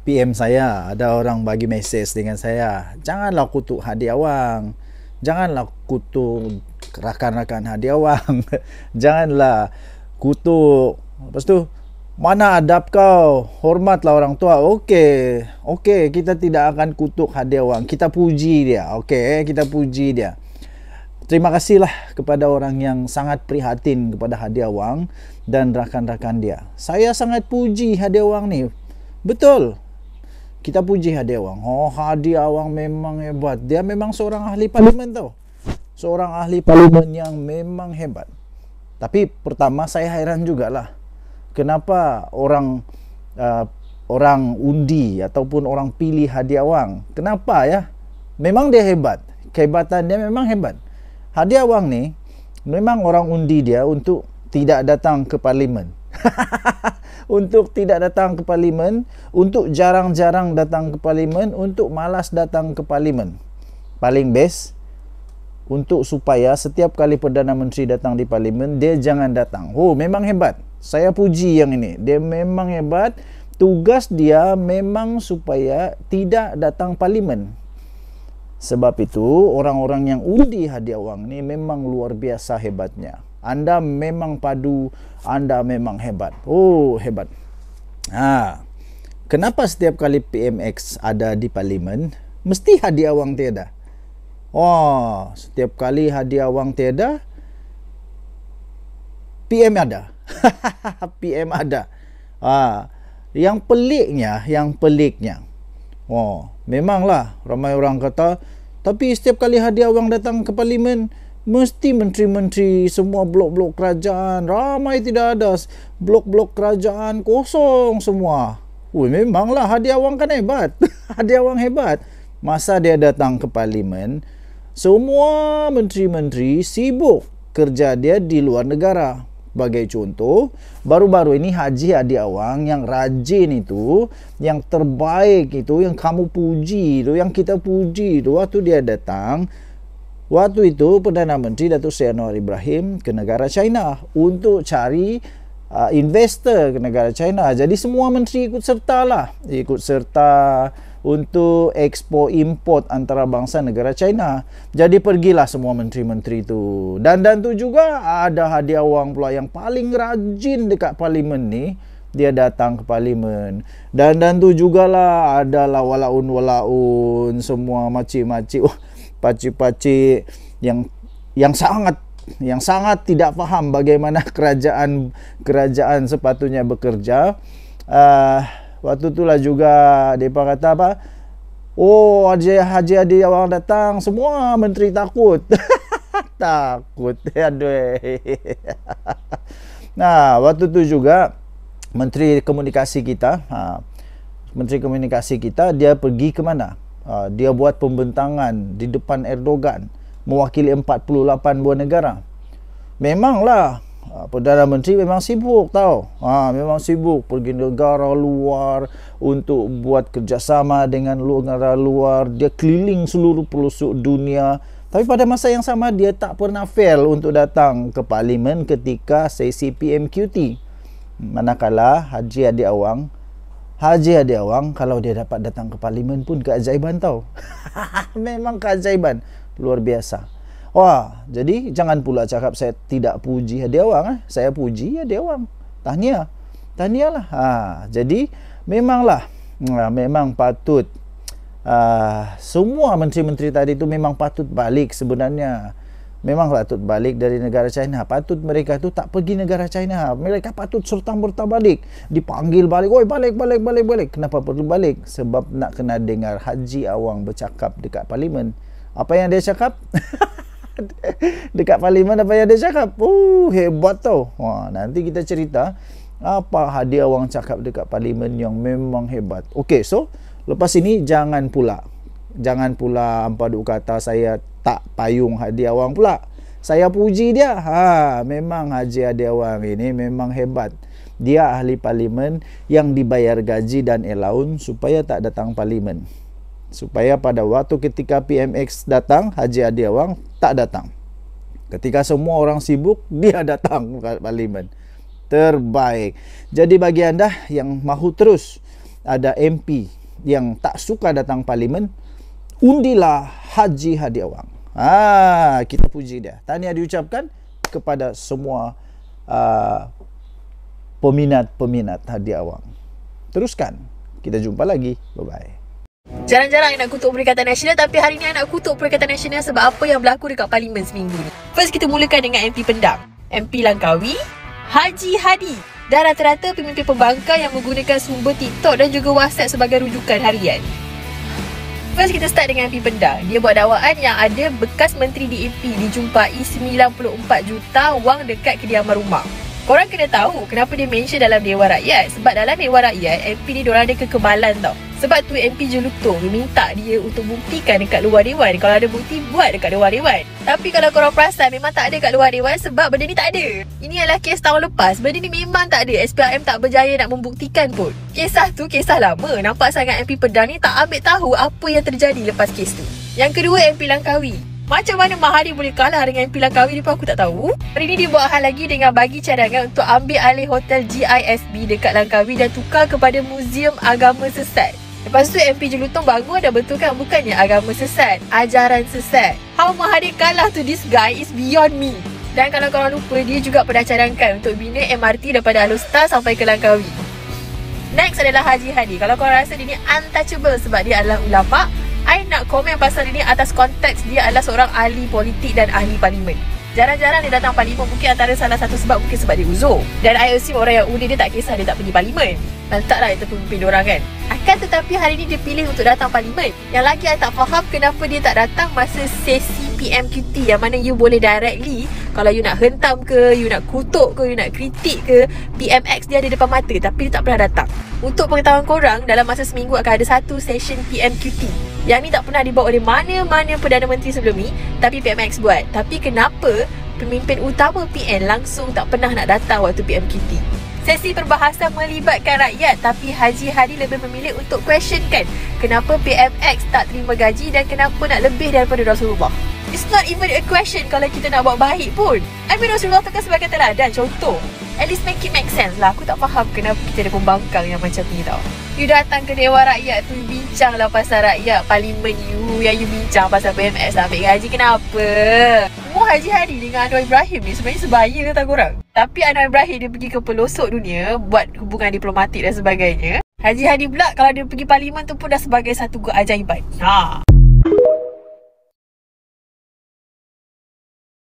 PM saya, ada orang bagi mesej dengan saya. Janganlah kutuk hadiah awang. Janganlah kutuk rakan-rakan hadiah awang. Janganlah kutuk. Lepas tu mana adab kau? Hormatlah orang tua. Okey. Okey, kita tidak akan kutuk hadiah awang. Kita puji dia. Okey, kita puji dia terima kasihlah kepada orang yang sangat prihatin kepada Hadiah Wang dan rakan-rakan dia. Saya sangat puji Hadiah Wang ni. Betul. Kita puji Hadiah Wang. Oh, Hadiah Wang memang hebat. Dia memang seorang ahli parlimen tau. Seorang ahli parlimen yang memang hebat. Tapi pertama saya hairan jugalah. Kenapa orang uh, orang undi ataupun orang pilih Hadiah Wang? Kenapa ya? Memang dia hebat. Kehebatan dia memang hebat hadiah wang ni memang orang undi dia untuk tidak datang ke parlimen. untuk tidak datang ke parlimen, untuk jarang-jarang datang ke parlimen, untuk malas datang ke parlimen. Paling best untuk supaya setiap kali Perdana Menteri datang di parlimen, dia jangan datang. Oh, memang hebat. Saya puji yang ini. Dia memang hebat. Tugas dia memang supaya tidak datang parlimen. Sebab itu orang-orang yang undi hadiah wang ni memang luar biasa hebatnya. Anda memang padu, anda memang hebat. Oh, hebat. Ha. Kenapa setiap kali PMX ada di parlimen, mesti hadiah wang tiada? Oh, setiap kali hadiah wang tiada, PM ada. PM ada. Ha. Yang peliknya, yang peliknya. Oh, memanglah ramai orang kata, tapi setiap kali hadiah wang datang ke parlimen, mesti menteri-menteri semua blok-blok kerajaan ramai tidak ada. Blok-blok kerajaan kosong semua. Oh, memanglah hadiah wang kan hebat. hadiah wang hebat. Masa dia datang ke parlimen, semua menteri-menteri sibuk kerja dia di luar negara. Sebagai contoh, baru-baru ini Haji Adi Awang yang rajin itu, yang terbaik itu, yang kamu puji itu, yang kita puji itu, waktu dia datang, waktu itu Perdana Menteri Datuk Seri Anwar Ibrahim ke negara China untuk cari uh, investor ke negara China. Jadi semua menteri ikut serta lah. Ikut serta untuk ekspor import antara bangsa negara China. Jadi pergilah semua menteri-menteri itu. Dan dan tu juga ada hadiah wang pula yang paling rajin dekat parlimen ni dia datang ke parlimen dan dan tu jugalah adalah walaun walaun semua macik-macik oh, pacik-pacik yang yang sangat yang sangat tidak faham bagaimana kerajaan kerajaan sepatutnya bekerja uh, Waktu tu lah juga Mereka kata apa Oh Haji Haji Adi orang datang Semua menteri takut Takut Aduh Nah waktu tu juga Menteri komunikasi kita ha, Menteri komunikasi kita Dia pergi ke mana ha, Dia buat pembentangan di depan Erdogan Mewakili 48 buah negara Memanglah Ah, Perdana Menteri memang sibuk tau ha, Memang sibuk pergi negara luar Untuk buat kerjasama dengan negara luar Dia keliling seluruh pelosok dunia Tapi pada masa yang sama dia tak pernah fail Untuk datang ke parlimen ketika sesi PMQT Manakala Haji Adi Awang Haji Adi Awang kalau dia dapat datang ke parlimen pun keajaiban tau Memang keajaiban Luar biasa Wah, jadi jangan pula cakap saya tidak puji hadiah wang. Eh. Saya puji hadiah wang. Tahniah. Tahniah lah. Ha, jadi, memanglah. Ha, memang patut. Ha, semua menteri-menteri tadi itu memang patut balik sebenarnya. Memang patut balik dari negara China. Patut mereka tu tak pergi negara China. Mereka patut serta-merta balik. Dipanggil balik. Oi, balik, balik, balik, balik. Kenapa perlu balik? Sebab nak kena dengar Haji Awang bercakap dekat parlimen. Apa yang dia cakap? dekat parlimen apa yang dia cakap oh hebat tau ha, nanti kita cerita apa hadiah orang cakap dekat parlimen yang memang hebat Okey, so lepas ini jangan pula jangan pula hampa duk kata saya tak payung hadiah orang pula saya puji dia ha memang haji hadiah orang ini memang hebat dia ahli parlimen yang dibayar gaji dan allowance supaya tak datang parlimen supaya pada waktu ketika PMX datang Haji Adi Awang tak datang ketika semua orang sibuk dia datang ke parlimen terbaik jadi bagi anda yang mahu terus ada MP yang tak suka datang parlimen undilah Haji Hadi Awang ah kita puji dia tahniah diucapkan kepada semua uh, peminat-peminat uh, Hadi Awang teruskan kita jumpa lagi bye bye Jarang-jarang anak kutuk Perikatan Nasional tapi hari ni anak kutuk Perikatan Nasional sebab apa yang berlaku dekat parlimen seminggu ni. First kita mulakan dengan MP Pendang. MP Langkawi, Haji Hadi. Dan rata-rata pemimpin pembangkang yang menggunakan sumber TikTok dan juga WhatsApp sebagai rujukan harian. First kita start dengan MP Pendang. Dia buat dakwaan yang ada bekas menteri DAP dijumpai 94 juta wang dekat kediaman rumah. Korang kena tahu kenapa dia mention dalam Dewan Rakyat. Sebab dalam Dewan Rakyat, MP ni diorang ada kekebalan tau. Sebab tu MP Jelutong minta dia untuk buktikan dekat luar Dewan. Kalau ada bukti, buat dekat luar Dewan. Tapi kalau korang perasan, memang tak ada dekat luar Dewan sebab benda ni tak ada. Ini adalah kes tahun lepas. Benda ni memang tak ada. SPRM tak berjaya nak membuktikan pun. Kisah tu kisah lama. Nampak sangat MP Perdana ni tak ambil tahu apa yang terjadi lepas kes tu. Yang kedua, MP Langkawi. Macam mana Mahari boleh kalah dengan pilihan kahwin ni? pun aku tak tahu. Hari ini dia buat hal lagi dengan bagi cadangan untuk ambil alih hotel GISB dekat Langkawi dan tukar kepada Museum Agama Sesat. Lepas tu MP Jelutong bangun dan betulkan bukannya agama sesat, ajaran sesat. How Mahari kalah to this guy is beyond me. Dan kalau korang lupa, dia juga pernah cadangkan untuk bina MRT daripada Alustar sampai ke Langkawi. Next adalah Haji Hadi. Kalau korang rasa dia ni untouchable sebab dia adalah ulama, I nak komen pasal ini atas konteks dia adalah seorang ahli politik dan ahli parlimen. Jarang-jarang dia datang parlimen mungkin antara salah satu sebab mungkin sebab dia uzur. Dan I assume orang yang undi dia tak kisah dia tak pergi parlimen. Dan taklah itu pemimpin orang kan. Akan tetapi hari ini dia pilih untuk datang parlimen. Yang lagi I tak faham kenapa dia tak datang masa sesi PMQT Yang mana you boleh directly Kalau you nak hentam ke You nak kutuk ke You nak kritik ke PMX dia ada depan mata Tapi dia tak pernah datang Untuk pengetahuan korang Dalam masa seminggu akan ada satu session PMQT Yang ni tak pernah dibawa oleh mana-mana Perdana Menteri sebelum ni Tapi PMX buat Tapi kenapa Pemimpin utama PN langsung tak pernah nak datang waktu PMQT Sesi perbahasan melibatkan rakyat tapi Haji Hadi lebih memilih untuk questionkan kenapa PMX tak terima gaji dan kenapa nak lebih daripada Rasulullah it's not even a question kalau kita nak buat baik pun. I mean Rasulullah takkan sebagai sebab lah, contoh. At least make it make sense lah. Aku tak faham kenapa kita ada pembangkang yang macam ni tau. You datang ke Dewan Rakyat tu, bincang lah pasal rakyat. Parlimen you yang you bincang pasal PMS lah. Ambil gaji kenapa? Semua Haji Hadi dengan Anwar Ibrahim ni sebenarnya sebaya kata lah korang. Tapi Anwar Ibrahim dia pergi ke pelosok dunia buat hubungan diplomatik dan sebagainya. Haji Hadi pula kalau dia pergi parlimen tu pun dah sebagai satu keajaiban. Haa.